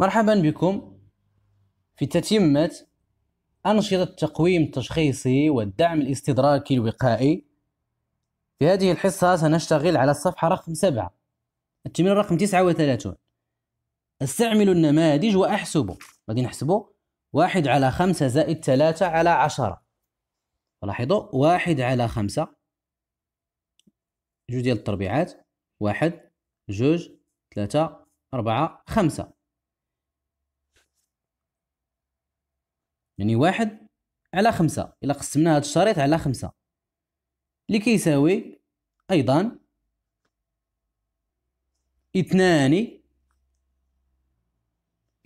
مرحبا بكم في تتمة أنشطة التقويم التشخيصي والدعم الاستدراكي الوقائي في هذه الحصة سنشتغل على الصفحة رقم سبعة التمرين رقم تسعة وثلاثون استعمل النماذج وأحسبوا غادي نحسبوا واحد على خمسة زائد ثلاثة على عشرة لاحظوا واحد على خمسة جوج ديال التربيعات واحد جوج ثلاثة أربعة خمسة يعني واحد على خمسة إلا قسمنا هذا الشريط على خمسة اللي كيساوي أيضا اثنان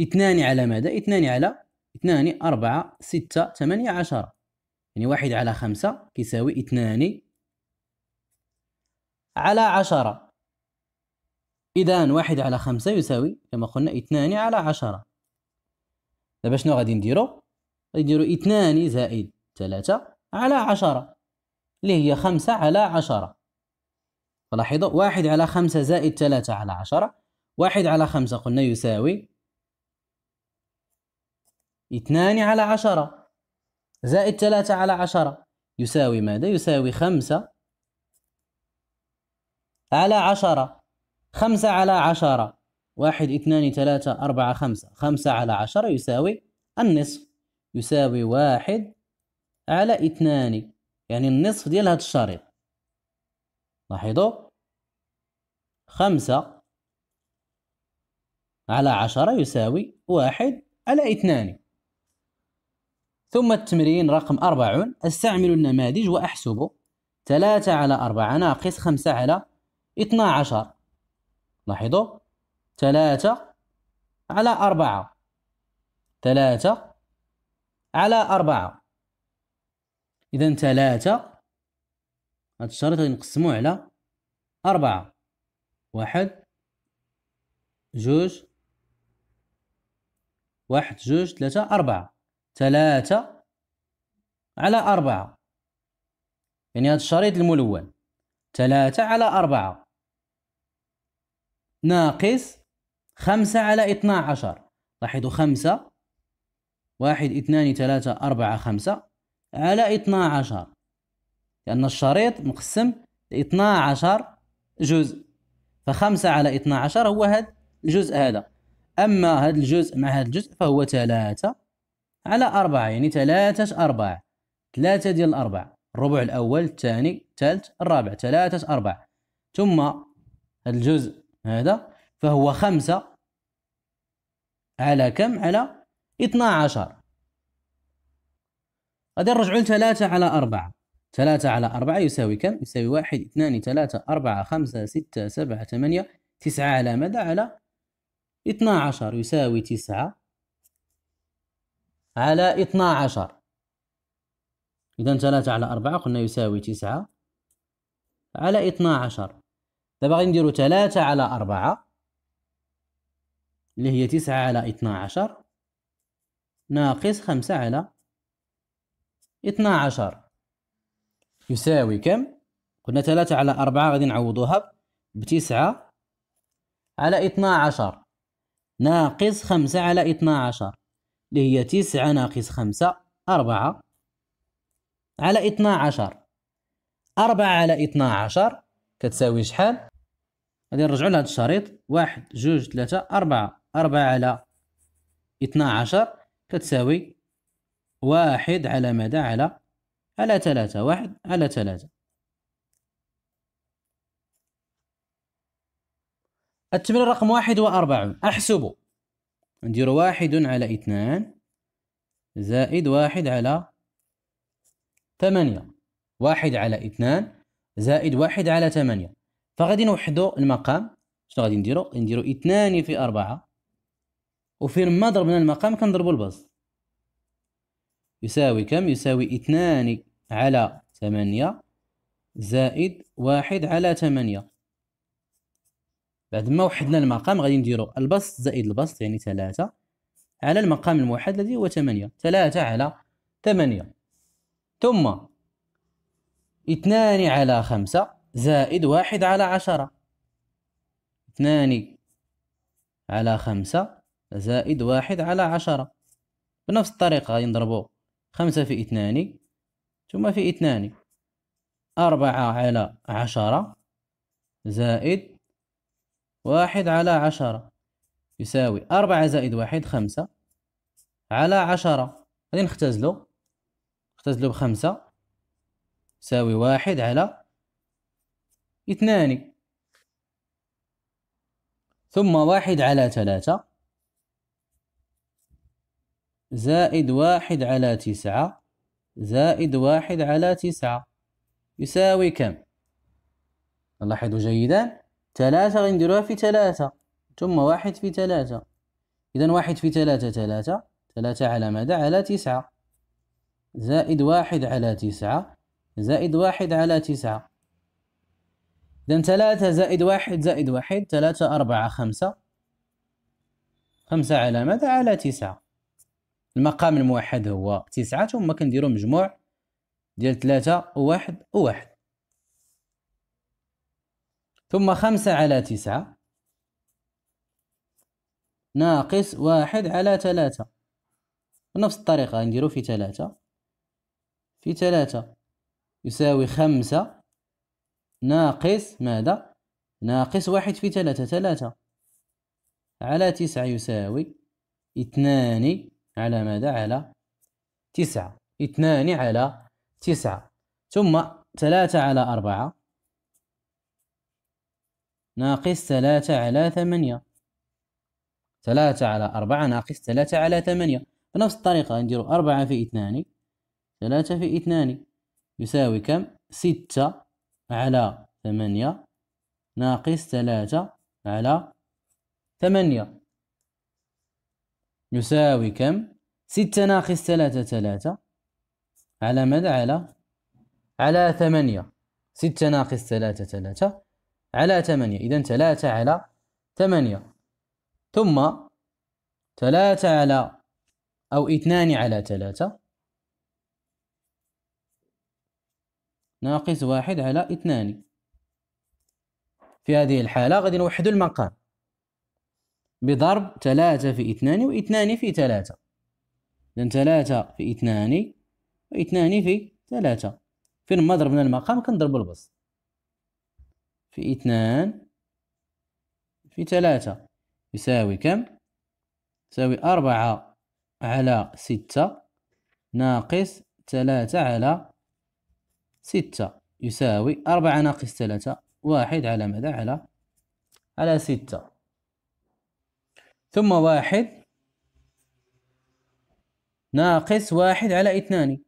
اثنان على ماذا؟ اثنان على اثنان أربعة ستة ثمانية عشرة يعني واحد على خمسة كيساوي اثنان على عشرة إذا واحد على خمسة يساوي كما قلنا اثنان على عشرة دابا شنو غادي نديرو يديروا اثنان زائد ثلاثة على عشرة اللي هي خمسة على عشرة فلاحظوا واحد على خمسة زائد ثلاثة على عشرة واحد على خمسة قلنا يساوي اثنان على عشرة زائد ثلاثة على عشرة يساوي ماذا؟ يساوي خمسة على عشرة خمسة على عشرة واحد اثنان ثلاثة أربعة خمسة خمسة على عشرة يساوي النصف يساوي واحد على اثنان يعني النصف ديال هاد الشريط لاحظوا خمسة على عشرة يساوي واحد على اثنان ثم التمرين رقم أربعون أستعمل النماذج وأحسب ثلاثة على أربعة ناقص خمسة على اثنا عشر لاحظوا ثلاثة على أربعة ثلاثة على أربعة إذا ثلاثة هاد الشريط غنقسموه على أربعة واحد جوج واحد جوج ثلاثة أربعة ثلاثة على أربعة يعني هاد الشريط الملون ثلاثة على أربعة ناقص خمسة على اثنا عشر لاحظوا خمسة واحد اثنان ثلاثة أربعة خمسة على اثنا عشر لأن الشريط مقسم اثنا عشر جزء فخمسة على اثنا عشر هو هذا الجزء هذا أما هذا الجزء مع هذا الجزء فهو ثلاثة على أربعة يعني ثلاثة أربعة ثلاثة ديال الأربعة الربع الأول الثاني الثالث الرابع ثلاثة أربعة ثم هذا الجزء هذا فهو خمسة على كم على 12 غادي نرجعوا لثلاثة على أربعة ثلاثة على أربعة يساوي كم؟ يساوي واحد اثنان ثلاثة أربعة خمسة ستة سبعة ثمانية تسعة على ماذا؟ على اثنا عشر يساوي تسعة على اثنا عشر إذا ثلاثة على أربعة قلنا يساوي تسعة على اثنا عشر دابا غادي نديرو ثلاثة على أربعة اللي هي تسعة على اثنا عشر ناقص خمسة على اثنا عشر يساوي كم قلنا ثلاثة على أربعة غادي نعوضوها بتسعة على اثنا عشر ناقص خمسة على اثنا عشر اللي هي تسعة ناقص خمسة أربعة على اثنا عشر أربعة على اثنا عشر كتساوي شحال غادي نرجعو لهاد الشريط واحد جوج ثلاثة أربعة أربعة على اثنا عشر كتساوي واحد على مدى على على ثلاثة واحد على ثلاثة التمرين رقم واحد وأربعون أحسب ندير واحد على اثنان زائد واحد على ثمانية واحد على اثنان زائد واحد على ثمانية فغادي نوحدو المقام شنو غادي نديرو نديرو اثنان في أربعة وفين ما ضربنا المقام كنضربو البسط يساوي كم يساوي اثنان على ثمانية زائد واحد على ثمانية بعد ما وحدنا المقام غادي نديرو البسط زائد البسط يعني ثلاثة على المقام الموحد الذي هو ثمانية ثلاثة على ثمانية ثم اثنان على خمسة زائد واحد على عشرة اثنان على خمسة زائد واحد على عشرة بنفس الطريقة غادي نضربو خمسة في اثنان ثم في اثنان أربعة على عشرة زائد واحد على عشرة يساوي أربعة زائد واحد خمسة على عشرة غادي نختزلو نختزلو بخمسة يساوي واحد على اثنان ثم واحد على ثلاثة زائد واحد على تسعة زائد واحد على تسعة يساوي كم نلاحظ جيدا ثلاثة غنديروها في ثلاثة ثم واحد في ثلاثة إذا واحد في ثلاثة ثلاثة ثلاثة على ماذا على تسعة زائد واحد على تسعة زائد واحد على تسعة إذا ثلاثة زائد واحد زائد واحد ثلاثة أربعة خمسة خمسة على ماذا على تسعة المقام الموحد هو تسعة ثم كنديرو مجموع ديال ثلاثة وواحد وواحد ثم خمسة على تسعة ناقص واحد على ثلاثة بنفس الطريقة نديرو في ثلاثة في ثلاثة يساوي خمسة ناقص ماذا ناقص واحد في ثلاثة ثلاثة على تسعة يساوي اثنان على ماذا على تسعة اثنان على تسعة ثم ثلاثة على أربعة ناقص ثلاثة على ثمانية ثلاثة على أربعة ناقص ثلاثة على ثمانية بنفس الطريقة نديرو أربعة في اثنان ثلاثة في اثنان يساوي كم ستة على ثمانية ناقص ثلاثة على ثمانية يساوي كم ستة ناقص ثلاثة ثلاثة على ماذا على على ثمانية ستة ناقص ثلاثة ثلاثة على ثمانية إذا ثلاثة على ثمانية ثم ثلاثة على أو اثنان على ثلاثة ناقص واحد على اثنان في هذه الحالة غادي نوحدوا المقام بضرب ثلاثة في اثنان واثنان في ثلاثة إذن ثلاثة في اثنان واثنان في ثلاثة فين ما ضربنا المقام كنضرب البسط في اثنان في ثلاثة يساوي كم؟ يساوي أربعة على ستة ناقص ثلاثة على ستة يساوي أربعة ناقص ثلاثة واحد على ماذا على على ستة ثم واحد ناقص واحد على اثنان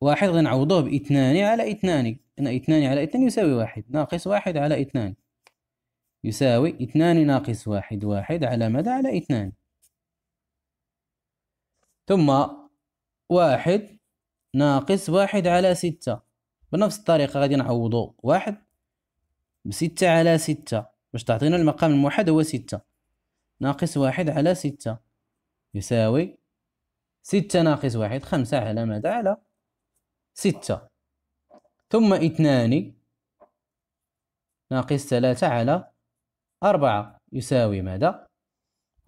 واحد غنعوضوه باثنان على اثنان ان اثنان على اثنان يساوي واحد ناقص واحد على اثنان يساوي اثنان ناقص واحد واحد على مدى على اثنان ثم واحد ناقص واحد على ستة بنفس الطريقة غادي نعوضو واحد بستة على ستة باش تعطينا المقام الموحد هو ستة ناقص واحد على ستة يساوي ستة ناقص واحد خمسة على ماذا على ستة ثم اثنان ناقص ثلاثة على أربعة يساوي ماذا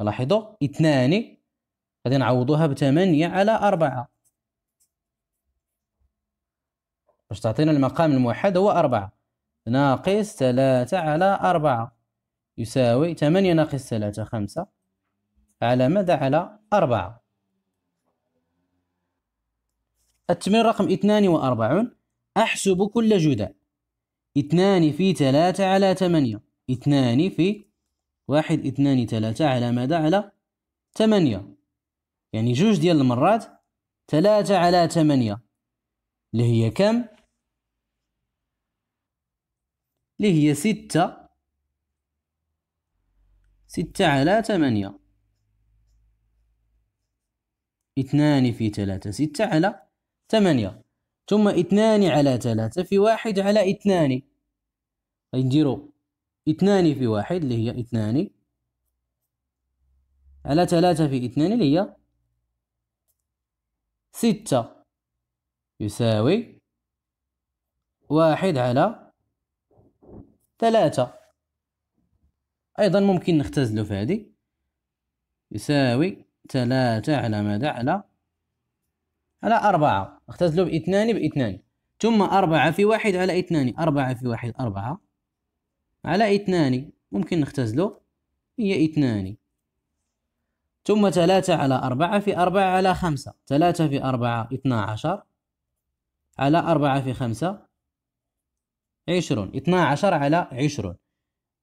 لاحظوا اثنان غادي نعوضوها بثمانية على أربعة باش تعطينا المقام الموحد هو أربعة ناقص ثلاثة على أربعة يساوي 8 ناقص 3 5 على ماذا على 4 التمرين رقم 42 أحسب كل جدع 2 في 3 على 8 2 في 1 2 3 على ماذا على 8 يعني جوج ديال المرات 3 على 8 اللي هي كم اللي هي 6 ستة على ثمانية اثنان في ثلاثة ستة على ثمانية ثم اثنان على ثلاثة في واحد على اثنان غنديرو طيب، اثنان في واحد اللي هي اثنان على ثلاثة في اثنان اللي هي ستة يساوي واحد على ثلاثة ايضا ممكن نختزله في هذه يساوي ثلاثة على ماذا على على أربعة اختزله باثنان باثنان ثم أربعة في واحد على اثنان أربعة في واحد أربعة على اثنان ممكن نختزله هي اثنان ثم ثلاثة على أربعة في أربعة على خمسة ثلاثة في أربعة اثنا عشر على أربعة في خمسة عشرون اثنا عشر على عشرون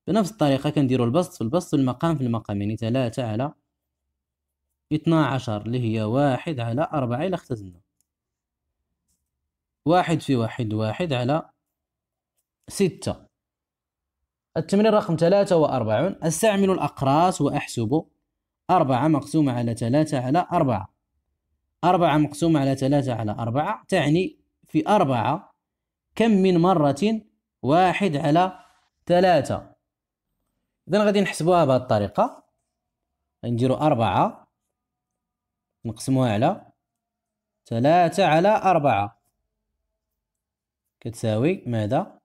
بنفس الطريقه كنديرو البسط في البسط والمقام في المقام يعني تلاتة على اثنا عشر اللي هي واحد على أربعة إلا اختزلنا واحد في واحد واحد على ستة التمرين رقم تلاتة وأربعون أستعمل الأقراص وأحسب أربعة مقسومة على تلاتة على أربعة أربعة مقسومة على تلاتة على أربعة تعني في أربعة كم من مرة واحد على تلاتة اذا غادي نحسبوها بهذه الطريقه غنديروا أربعة نقسموها على ثلاثة على أربعة كتساوي ماذا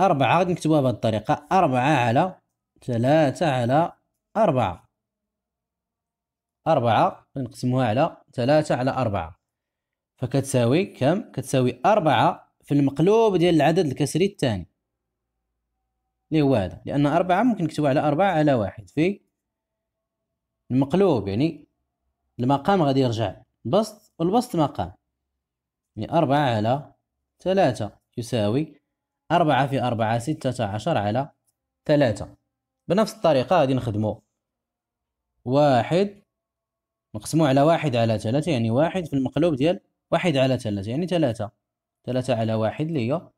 أربعة غادي نكتبوها بهذه الطريقة أربعة على ثلاثة على أربعة أربعة نقسموها على ثلاثة على أربعة فكتساوي كم؟ كتساوي أربعة في المقلوب ديال العدد الكسري الثاني اللي هو هذا لأن أربعة ممكن نكتبو على أربعة على واحد في المقلوب يعني المقام غادي يرجع البسط والبسط مقام يعني أربعة على ثلاثة يساوي أربعة في أربعة ستة عشر على ثلاثة بنفس الطريقة غادي نخدمو واحد نقسمو على واحد على ثلاثة يعني واحد في المقلوب ديال واحد على ثلاثة يعني ثلاثة ثلاثة على واحد اللي هي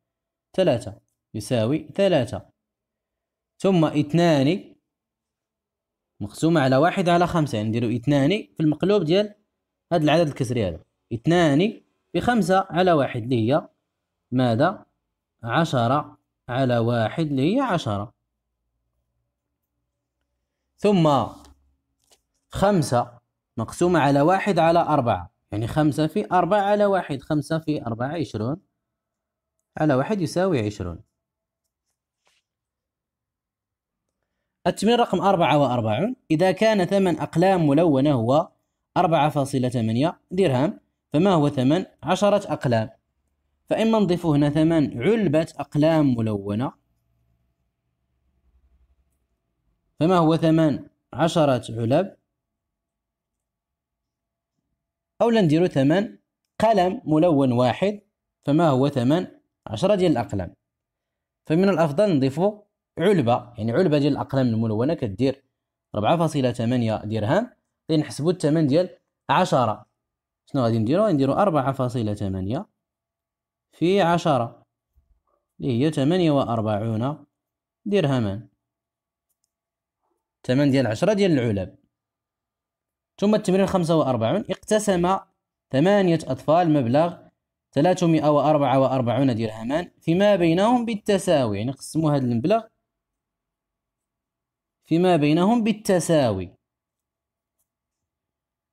ثلاثة يساوي ثلاثة ثم اثنان مقسومة على واحد على خمسة يعني نديرو اثنان في المقلوب ديال هاد العدد الكسري هذا اثنان بخمسة على واحد اللي هي ماذا عشرة على واحد اللي هي عشرة ثم خمسة مقسومة على واحد على أربعة يعني خمسة في أربعة على واحد خمسة في أربعة عشرون على واحد يساوي عشرون التمرين رقم 44 إذا كان ثمن أقلام ملونة هو 4.8 درهم فما هو ثمن عشرة أقلام فإما نضيف هنا ثمن علبة أقلام ملونة فما هو ثمن عشرة علب أو نديرو ثمن قلم ملون واحد فما هو ثمن عشرة ديال الأقلام فمن الأفضل نضيفو علبه يعني علبه ديال الاقلام الملونه كدير 4.8 درهم نحسبوا الثمن ديال 10 شنو غادي نديرو نديرو 4.8 في 10 اللي هي 48 درهما الثمن ديال 10 ديال العلب ثم التمرين 45 اقتسم ثمانية أطفال مبلغ 344 درهما فيما بينهم بالتساوي يعني قسموا هذا المبلغ فيما بينهم بالتساوي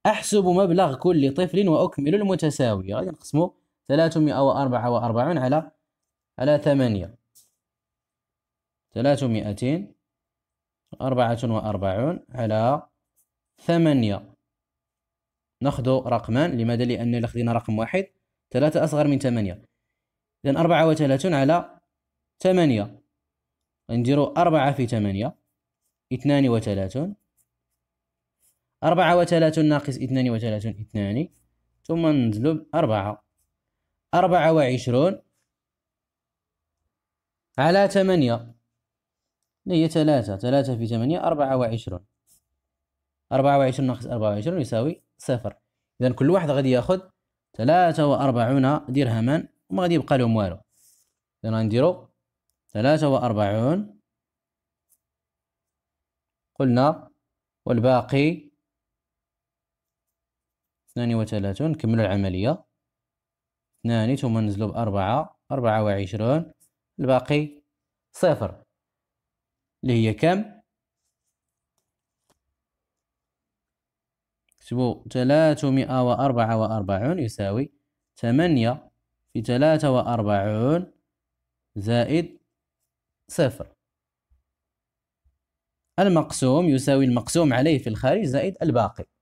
أحسب مبلغ كل طفل وأكمل المتساوي غادي نقسمو 344 على على 8 أربعة وأربعون على 8 ناخذ رقمان لماذا لان خدينا رقم واحد ثلاثة أصغر من 8 إذا 34 على 8 نديرو 4 في 8 اثنان وثلاثون أربعة وثلاثون ناقص اثنان وثلاثون اثنان ثم نجلب أربعة أربعة وعشرون على ثمانية هي ثلاثة ثلاثة في ثمانية أربعة وعشرون أربعة وعشرون ناقص أربعة وعشرون يساوي صفر إذا كل واحد غادي ياخذ ثلاثة وأربعون درهما وما غادي يبقى لهم والو إذا غنديرو ثلاثة وأربعون قلنا والباقي اثنان وثلاثون نكملوا العملية اثنان ثم نزلو بأربعة أربعة وعشرون الباقي صفر اللي هي كم اكتبوا ثلاثمائة وأربعة وأربعون يساوي ثمانية في ثلاثة وأربعون زائد صفر المقسوم يساوي المقسوم عليه في الخارج زائد الباقي